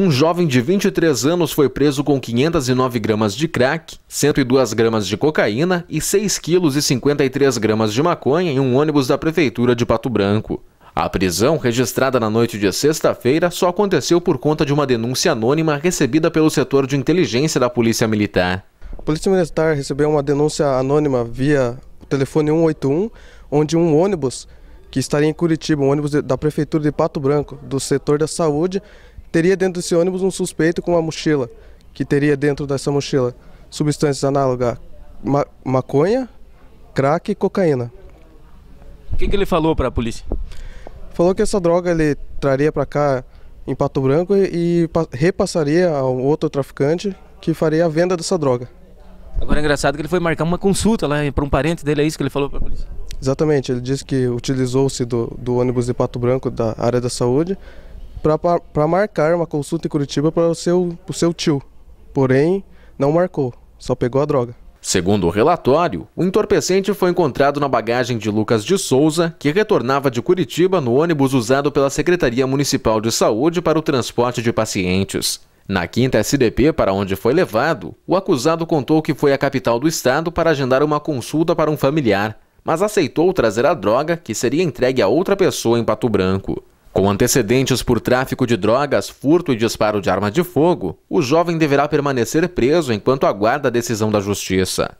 um jovem de 23 anos foi preso com 509 gramas de crack, 102 gramas de cocaína e 6,53 quilos e 53 gramas de maconha em um ônibus da prefeitura de Pato Branco. A prisão, registrada na noite de sexta-feira, só aconteceu por conta de uma denúncia anônima recebida pelo setor de inteligência da Polícia Militar. A Polícia Militar recebeu uma denúncia anônima via telefone 181, onde um ônibus que estaria em Curitiba, um ônibus da Prefeitura de Pato Branco, do setor da saúde, teria dentro desse ônibus um suspeito com uma mochila, que teria dentro dessa mochila substâncias análogas ma maconha, crack e cocaína. O que, que ele falou para a polícia? Falou que essa droga ele traria para cá em Pato Branco e, e repassaria a outro traficante que faria a venda dessa droga. Agora é engraçado que ele foi marcar uma consulta lá para um parente dele, é isso que ele falou para a polícia? Exatamente, ele disse que utilizou-se do, do ônibus de Pato Branco da área da saúde para marcar uma consulta em Curitiba para o seu, seu tio. Porém, não marcou, só pegou a droga. Segundo o relatório, o entorpecente foi encontrado na bagagem de Lucas de Souza, que retornava de Curitiba no ônibus usado pela Secretaria Municipal de Saúde para o transporte de pacientes. Na quinta SDP, para onde foi levado, o acusado contou que foi à capital do estado para agendar uma consulta para um familiar, mas aceitou trazer a droga que seria entregue a outra pessoa em Pato Branco. Com antecedentes por tráfico de drogas, furto e disparo de arma de fogo, o jovem deverá permanecer preso enquanto aguarda a decisão da justiça.